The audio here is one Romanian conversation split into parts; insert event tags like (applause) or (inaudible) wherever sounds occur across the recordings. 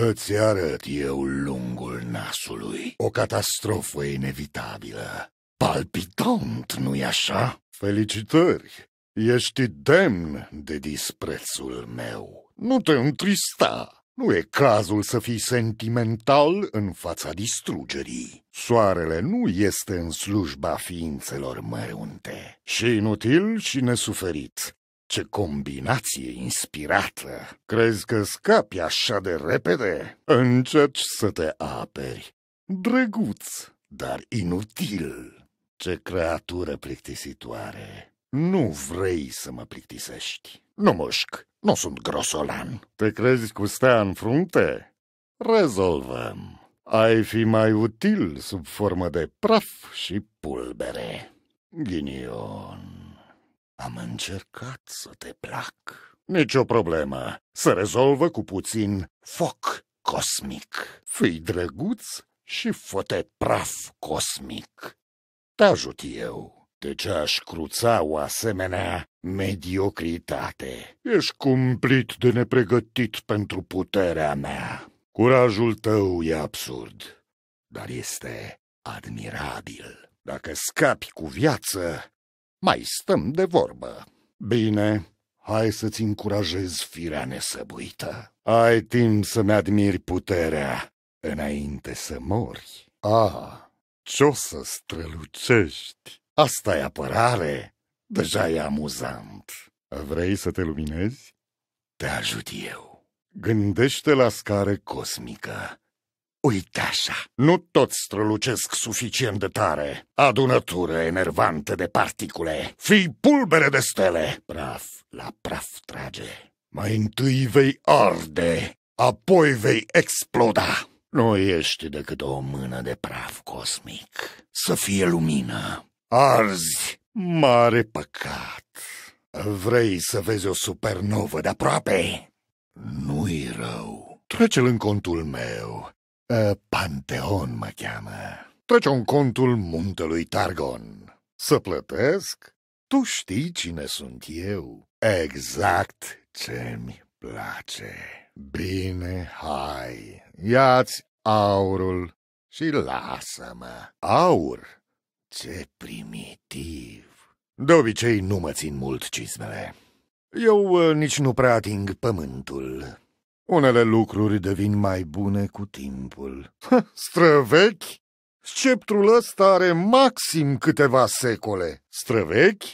Îți arăt eu lungul nasului. O catastrofă inevitabilă. Palpitant, nu-i așa? Felicitări! Ești demn de disprețul meu. Nu te întrista. Nu e cazul să fii sentimental în fața distrugerii. Soarele nu este în slujba ființelor mărunte. Și inutil și nesuferit ce combinație inspirată! Crezi că scapi așa de repede? Încerci să te aperi. Drăguț, dar inutil. Ce creatură plictisitoare! Nu vrei să mă plictisești. Nu mușc, nu sunt grosolan. Te crezi cu stea în frunte? Rezolvăm. Ai fi mai util sub formă de praf și pulbere. Ghinion. Am încercat să te plac. Nicio problemă. Se rezolvă cu puțin foc cosmic. Fii drăguț și fă-te praf cosmic. Te ajut eu. De ce aș cruța o asemenea mediocritate? Ești cumplit de nepregătit pentru puterea mea. Curajul tău e absurd, dar este admirabil. Dacă scapi cu viață, mai stăm de vorbă. Bine, hai să-ți încurajez firea nesăbuită. Ai timp să-mi admiri puterea înainte să mori. Ah, ce-o să strălucești? asta e apărare. Deja e amuzant. Vrei să te luminezi? Te ajut eu. Gândește la scară cosmică. Uite așa, nu toți strălucesc suficient de tare. Adunătură enervantă de particule. Fii pulbere de stele. Praf la praf trage. Mai întâi vei arde, apoi vei exploda. Nu ești decât o mână de praf cosmic. Să fie lumină. Arzi, mare păcat. Vrei să vezi o supernovă de aproape? Nu-i rău. Trece-l în contul meu Uh, Panteon mă cheamă. Trece un contul muntelui Targon. Să plătesc? Tu știi cine sunt eu. Exact ce-mi place. Bine, hai, ia-ți aurul și lasă-mă. Aur? Ce primitiv! De obicei nu mă țin mult cizmele. Eu uh, nici nu prea ating pământul. Unele lucruri devin mai bune cu timpul. (laughs) Străvechi? Sceptrul ăsta are maxim câteva secole. Străvechi?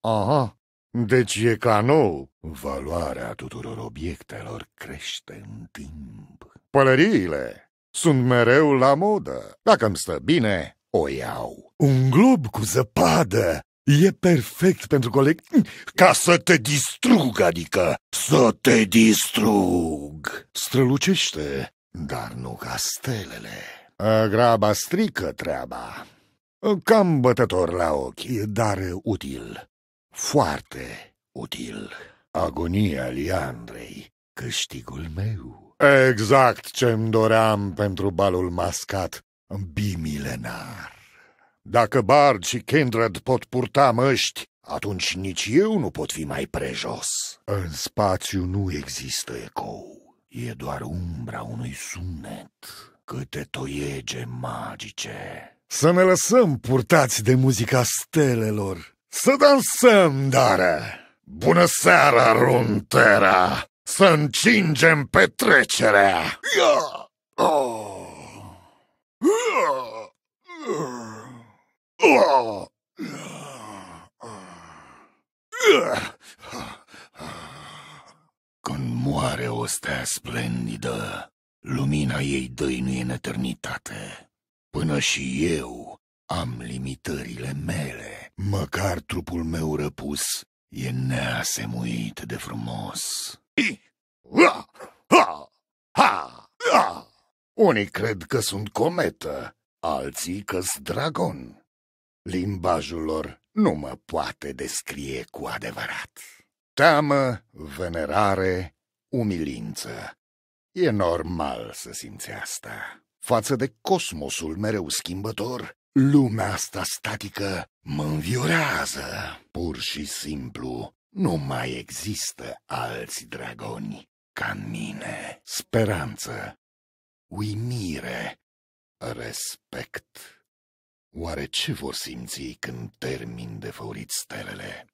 Aha, deci e ca nou. Valoarea tuturor obiectelor crește în timp. Pălăriile sunt mereu la modă. Dacă îmi stă bine, o iau. Un glob cu zăpadă E perfect pentru coleg... Ca să te distrug, adică să te distrug. Strălucește, dar nu ca stelele. A, graba strică treaba. Cam bătător la ochi, dar util. Foarte util. Agonia Liandrei, câștigul meu. Exact ce-mi doream pentru balul mascat, bimilenar. Dacă Bard și Kindred pot purta măști, atunci nici eu nu pot fi mai prejos. În spațiu nu există ecou, e doar umbra unui sunet. Câte toiege magice! Să ne lăsăm purtați de muzica stelelor! Să dansăm, dară! Bună seara, Runtera! Să încingem petrecerea! Yeah! Oh! Yeah! Yeah! Când moare o stea splendidă, lumina ei dăinuie în eternitate. Până și eu am limitările mele, măcar trupul meu răpus e neasemuit de frumos. Unii cred că sunt cometă, alții că-s dragon. Limbajul lor nu mă poate descrie cu adevărat. Teamă, venerare, umilință. E normal să simți asta. Față de cosmosul mereu schimbător, lumea asta statică mă înviorează. Pur și simplu, nu mai există alți dragoni ca mine. Speranță, uimire, respect. Oare ce vor simți ei când termin de făurit stelele?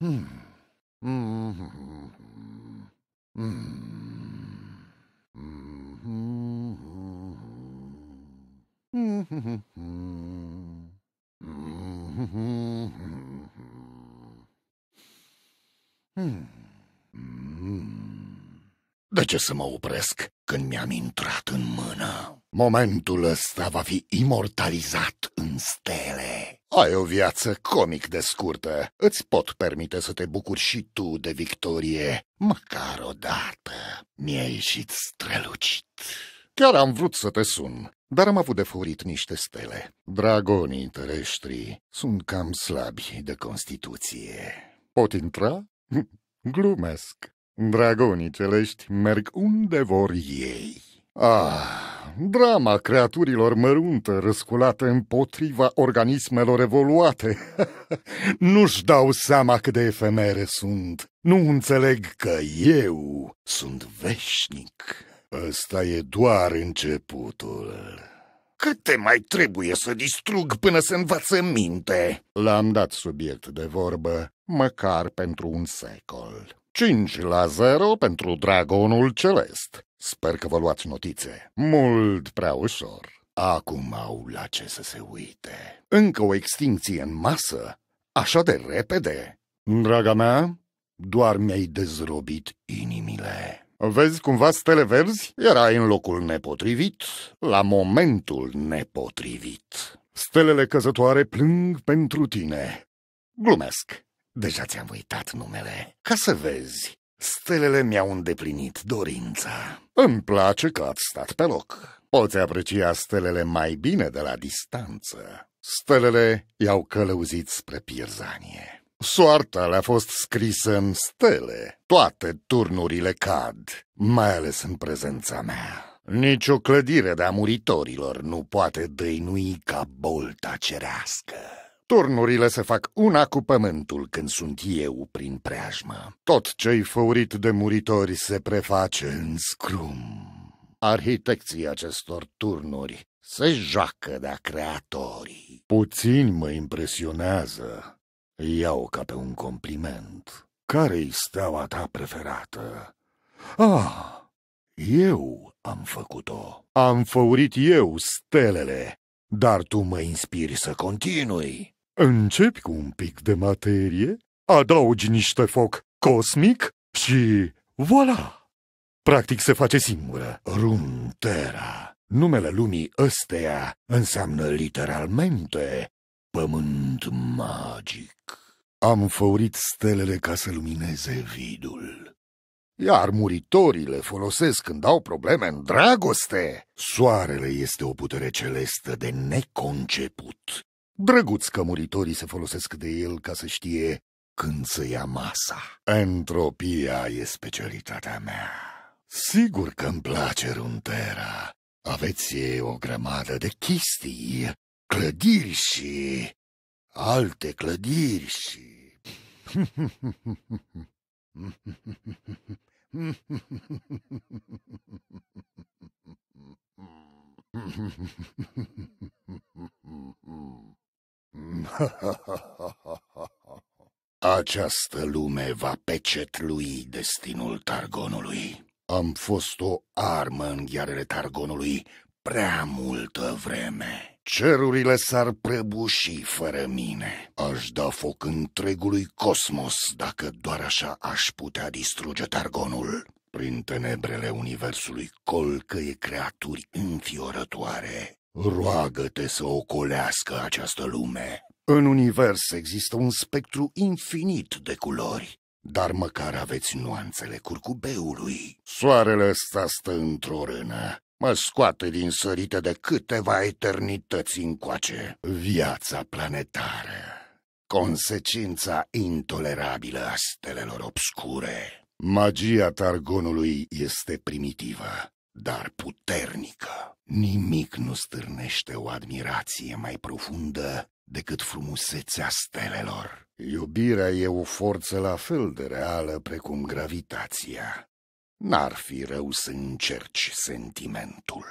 De ce să mă opresc când mi-am intrat în mână? Momentul ăsta va fi imortalizat în stele. Ai o viață comic de scurtă. Îți pot permite să te bucuri și tu de victorie, măcar o dată. Mi-a ieșit strălucit. Chiar am vrut să te sun, dar am avut de furit niște stele. Dragonii terestri sunt cam slabi de constituție. Pot intra? (laughs) Glumesc. Dragonii celești merg unde vor ei. Ah, drama creaturilor măruntă răsculată împotriva organismelor evoluate. (laughs) Nu-și dau seama cât de efemere sunt. Nu înțeleg că eu sunt veșnic. Ăsta e doar începutul. Câte mai trebuie să distrug până să învață minte? L-am dat subiect de vorbă, măcar pentru un secol. 5 la 0 pentru Dragonul Celest. Sper că vă luați notițe. Mult prea ușor. Acum au la ce să se uite. Încă o extinție în masă? Așa de repede? Draga mea, doar mi-ai dezrobit inimile. Vezi cumva stele verzi? Erai în locul nepotrivit, la momentul nepotrivit. Stelele căzătoare plâng pentru tine. Glumesc. Deja ți-am uitat numele. Ca să vezi, stelele mi-au îndeplinit dorința. Îmi place că ați stat pe loc. Poți aprecia stelele mai bine de la distanță. Stelele i-au călăuzit spre pierzanie. Soarta le-a fost scrisă în stele. Toate turnurile cad, mai ales în prezența mea. Nici o clădire de-a muritorilor nu poate dăinui ca bolta cerească turnurile să fac una cu pământul când sunt eu prin preajmă. Tot ce-i făurit de muritori se preface în scrum. Arhitecții acestor turnuri se joacă de-a creatorii. Puțin mă impresionează. Iau ca pe un compliment. Care-i steaua ta preferată? Ah, eu am făcut-o. Am făurit eu stelele, dar tu mă inspiri să continui. Începi cu un pic de materie, adaugi niște foc cosmic și voilà! Practic se face singură. Runtera. Numele lumii ăsteia înseamnă literalmente pământ magic. Am făurit stelele ca să lumineze vidul. Iar muritorii le folosesc când au probleme în dragoste. Soarele este o putere celestă de neconceput Drăguț că muritorii se folosesc de el ca să știe când să ia masa. Entropia e specialitatea mea. Sigur că îmi place runtera. Aveți o grămadă de chestii, clădiri și alte clădiri și... (laughs) (laughs) Această lume va pecetlui destinul Targonului. Am fost o armă în ghearele Targonului prea multă vreme. Cerurile s-ar prăbuși fără mine. Aș da foc întregului cosmos dacă doar așa aș putea distruge Targonul. Prin tenebrele universului colcăie creaturi înfiorătoare roagă-te să ocolească această lume. În univers există un spectru infinit de culori, dar măcar aveți nuanțele curcubeului. Soarele ăsta stă într-o rână, mă scoate din sărite de câteva eternități încoace. Viața planetară, consecința intolerabilă a stelelor obscure. Magia Targonului este primitivă, dar puternică. Nimic nu stârnește o admirație mai profundă decât frumusețea stelelor. Iubirea e o forță la fel de reală precum gravitația. N-ar fi rău să încerci sentimentul.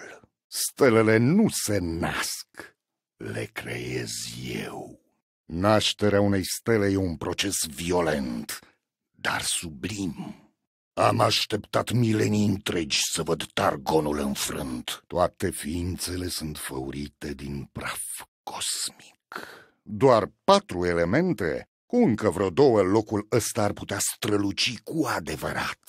Stelele nu se nasc, le creez eu. Nașterea unei stele e un proces violent, dar sublim. Am așteptat milenii întregi să văd Targonul înfrânt. Toate ființele sunt făurite din praf cosmic. Doar patru elemente, cu încă vreo două locul ăsta ar putea străluci cu adevărat.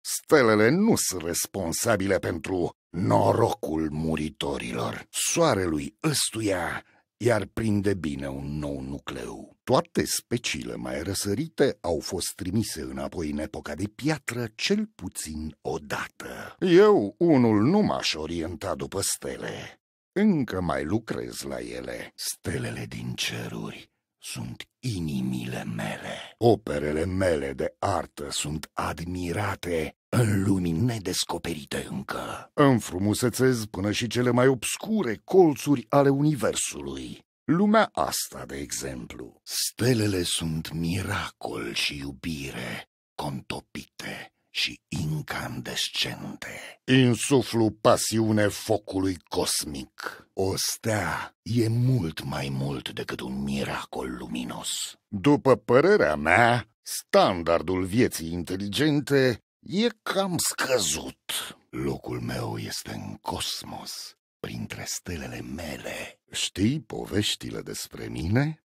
Stelele nu sunt responsabile pentru norocul muritorilor. Soarelui ăstuia iar prinde bine un nou nucleu. Toate speciile mai răsărite au fost trimise înapoi în epoca de piatră cel puțin odată. Eu, unul, nu m-aș orienta după stele. Încă mai lucrez la ele, stelele din ceruri sunt inimile mele. Operele mele de artă sunt admirate în lumii nedescoperite încă. Înfrumusețez până și cele mai obscure colțuri ale universului. Lumea asta, de exemplu. Stelele sunt miracol și iubire contopite și incandescente. Insuflu pasiune focului cosmic. O stea e mult mai mult decât un miracol luminos. După părerea mea, standardul vieții inteligente e cam scăzut. Locul meu este în cosmos, printre stelele mele. Știi poveștile despre mine?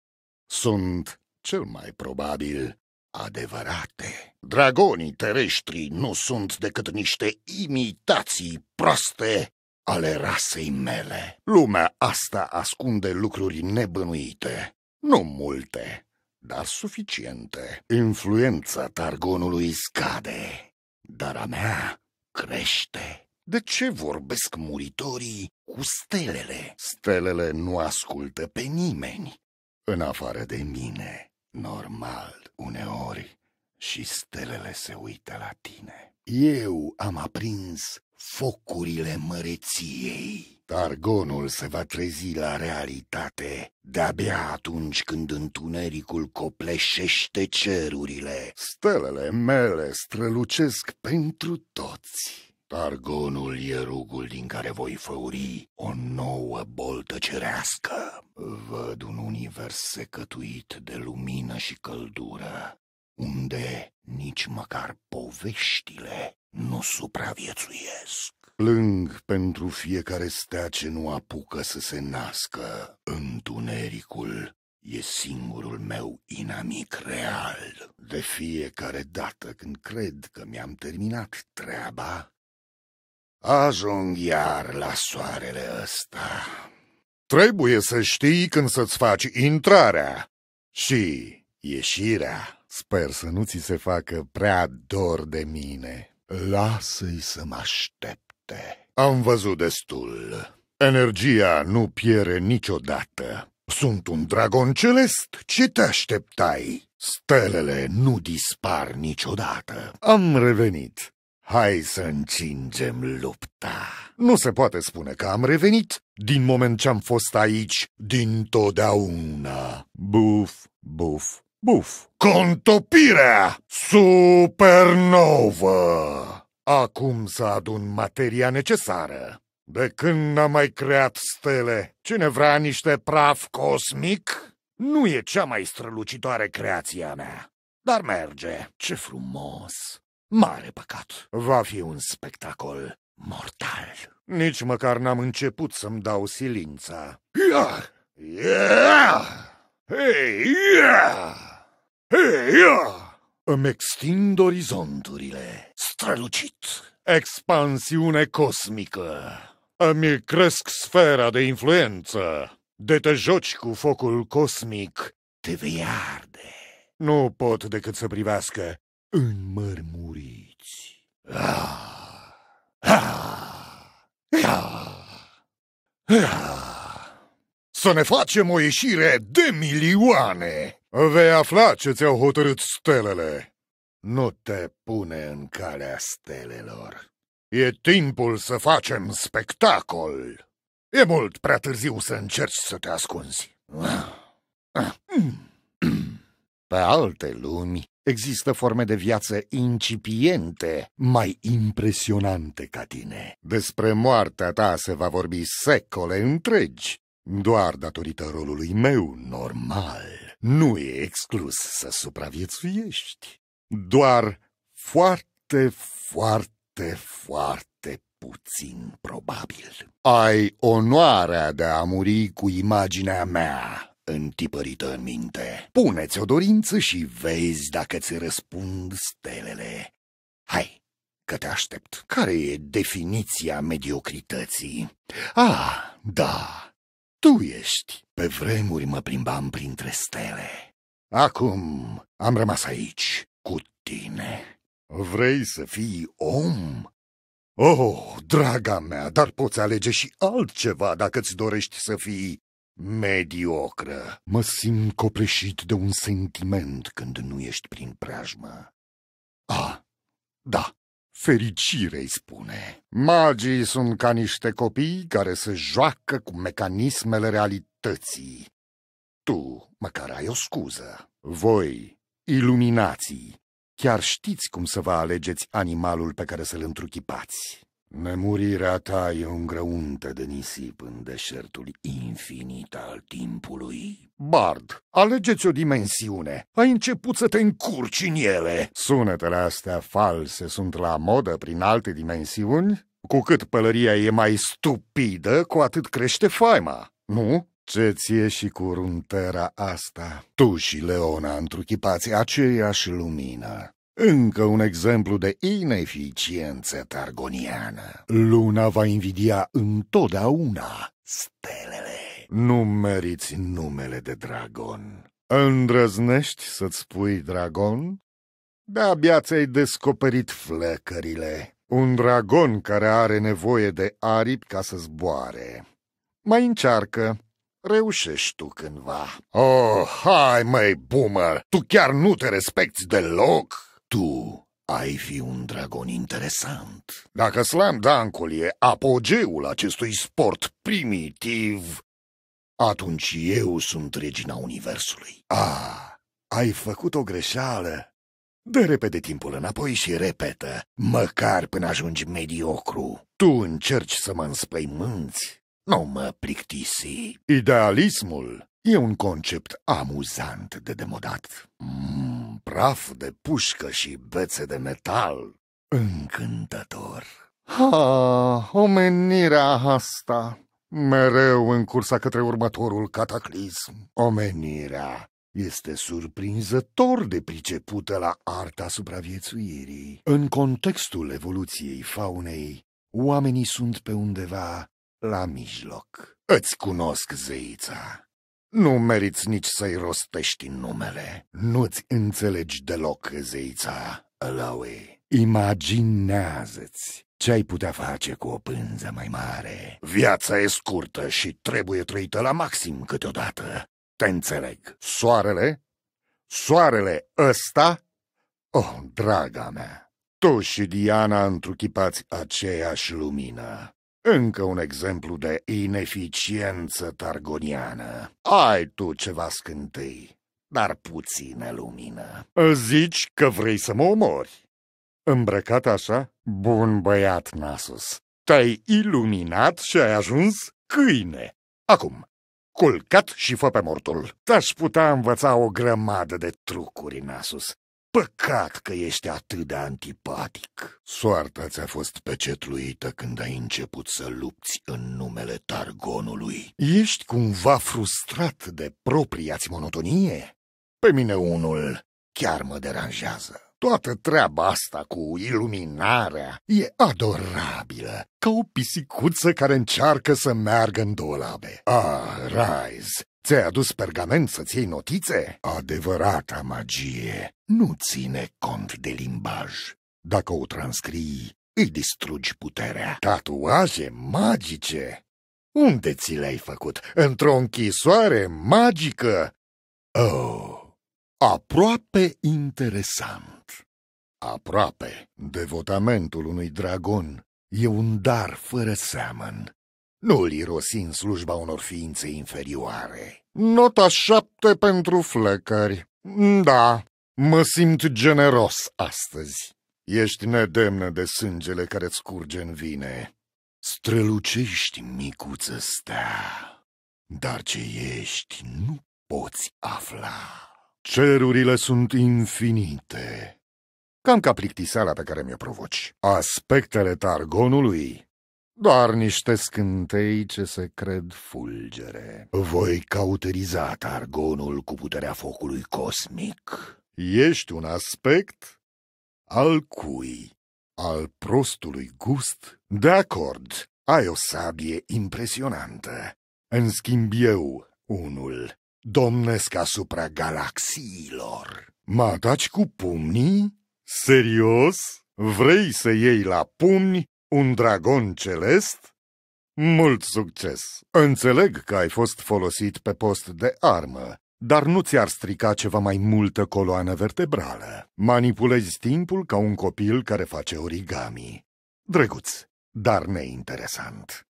Sunt, cel mai probabil, adevărate. Dragonii terestri nu sunt decât niște imitații proaste ale rasei mele. Lumea asta ascunde lucruri nebănuite, nu multe, dar suficiente. Influența Targonului scade, dar a mea crește. De ce vorbesc muritorii cu stelele? Stelele nu ascultă pe nimeni, în afară de mine. Normal, uneori și stelele se uită la tine. Eu am aprins focurile măreției. Targonul se va trezi la realitate de-abia atunci când întunericul copleșește cerurile. Stelele mele strălucesc pentru toți. Targonul e rugul din care voi făuri o nouă boltă cerească văd un univers secătuit de lumină și căldură, unde nici măcar poveștile nu supraviețuiesc. Plâng pentru fiecare stea ce nu apucă să se nască. Întunericul e singurul meu inamic real. De fiecare dată când cred că mi-am terminat treaba, ajung iar la soarele ăsta. Trebuie să știi când să-ți faci intrarea și ieșirea. Sper să nu ți se facă prea dor de mine. Lasă-i să mă aștepte. Am văzut destul. Energia nu piere niciodată. Sunt un dragon celest, ce te așteptai? Stelele nu dispar niciodată. Am revenit. Hai să încingem lupta. Nu se poate spune că am revenit din moment ce am fost aici, din totdeauna. Buf, buf, buf. Contopirea supernovă! Acum să adun materia necesară. De când n-am mai creat stele, cine vrea niște praf cosmic? Nu e cea mai strălucitoare creația mea, dar merge. Ce frumos! Mare păcat! Va fi un spectacol mortal. Nici măcar n-am început să-mi dau silința. Ia! Ia! Hei, ia! Hei, ia! Îmi extind orizonturile. Strălucit. Expansiune cosmică. Îmi cresc sfera de influență. De te joci cu focul cosmic, te vei arde. Nu pot decât să privească mărmuriți. Ah! Să ne facem o ieșire de milioane! Vei afla ce ți-au hotărât stelele. Nu te pune în calea stelelor. E timpul să facem spectacol. E mult prea târziu să încerci să te ascunzi. Pe alte lumi există forme de viață incipiente, mai impresionante ca tine. Despre moartea ta se va vorbi secole întregi, doar datorită rolului meu normal. Nu e exclus să supraviețuiești, doar foarte, foarte, foarte puțin probabil. Ai onoarea de a muri cu imaginea mea întipărită în minte. Puneți o dorință și vezi dacă ți răspund stelele. Hai, că te aștept. Care e definiția mediocrității? Ah, da, tu ești. Pe vremuri mă plimbam printre stele. Acum am rămas aici, cu tine. Vrei să fii om? Oh, draga mea, dar poți alege și altceva dacă ți dorești să fii Mediocră. Mă simt copreșit de un sentiment când nu ești prin preajmă. A, da, fericire îi spune. Magii sunt ca niște copii care se joacă cu mecanismele realității. Tu, măcar ai o scuză. Voi, iluminații, chiar știți cum să vă alegeți animalul pe care să-l întruchipați. Nemurirea ta e o îngrăuntă de nisip în deșertul infinit al timpului. Bard, alegeți o dimensiune. Ai început să te încurci în ele. Sunetele astea false sunt la modă prin alte dimensiuni? Cu cât pălăria e mai stupidă, cu atât crește faima, nu? Ce ție și cu runtera asta? Tu și Leona întruchipați aceeași lumină. Încă un exemplu de ineficiență targoniană. Luna va invidia întotdeauna stelele. Nu meriți numele de dragon. Îndrăznești să-ți spui dragon? De-abia ți-ai descoperit flăcările. Un dragon care are nevoie de aripi ca să zboare. Mai încearcă. Reușești tu cândva. Oh, hai mai bumă, Tu chiar nu te respecti deloc? Tu ai fi un dragon interesant. Dacă slam dancul e apogeul acestui sport primitiv, atunci eu sunt regina universului. Ah, ai făcut o greșeală. Dă repede timpul înapoi și repetă, măcar până ajungi mediocru. Tu încerci să mă înspăimânți, nu mă plictisi. Idealismul e un concept amuzant de demodat. Mm praf de pușcă și bețe de metal. Încântător! Ha, omenirea asta! Mereu în cursa către următorul cataclism. Omenirea este surprinzător de pricepută la arta supraviețuirii. În contextul evoluției faunei, oamenii sunt pe undeva la mijloc. Îți cunosc zeița. Nu meriți nici să-i rostești numele. Nu-ți înțelegi deloc, zeița Alawi. Imaginează-ți ce ai putea face cu o pânză mai mare. Viața e scurtă și trebuie trăită la maxim câteodată. Te înțeleg. Soarele? Soarele ăsta? Oh, draga mea! Tu și Diana întruchipați aceeași lumină. Încă un exemplu de ineficiență targoniană. Ai tu ceva scântei, dar puțină lumină. Zici că vrei să mă omori. Îmbrăcat așa? Bun băiat, Nasus. Te-ai iluminat și ai ajuns câine. Acum, culcat și fă pe mortul. Te-aș putea învăța o grămadă de trucuri, Nasus. Păcat că ești atât de antipatic. Soarta ți-a fost pecetluită când ai început să lupți în numele Targonului. Ești cumva frustrat de propria-ți monotonie? Pe mine unul chiar mă deranjează. Toată treaba asta cu iluminarea e adorabilă, ca o pisicuță care încearcă să meargă în două labe. Ah, Rise, Ți-ai adus pergament să-ți iei notițe? Adevărata magie nu ține cont de limbaj. Dacă o transcrii, îi distrugi puterea. Tatuaje magice? Unde ți le-ai făcut? Într-o închisoare magică? Oh, aproape interesant. Aproape. Devotamentul unui dragon e un dar fără seamăn nu l irosi în slujba unor ființe inferioare. Nota șapte pentru flăcări. Da, mă simt generos astăzi. Ești nedemnă de sângele care-ți curge în vine. Strălucești, micuță stea, dar ce ești nu poți afla. Cerurile sunt infinite. Cam ca plictiseala pe care mi-o provoci. Aspectele Targonului doar niște scântei ce se cred fulgere. Voi cauteriza targonul cu puterea focului cosmic. Ești un aspect al cui? Al prostului gust? De acord, ai o sabie impresionantă. În schimb eu, unul, domnesc asupra galaxiilor. Mă ataci cu pumnii? Serios? Vrei să iei la pumni un dragon celest? Mult succes! Înțeleg că ai fost folosit pe post de armă, dar nu ți-ar strica ceva mai multă coloană vertebrală. Manipulezi timpul ca un copil care face origami. Drăguț, dar neinteresant.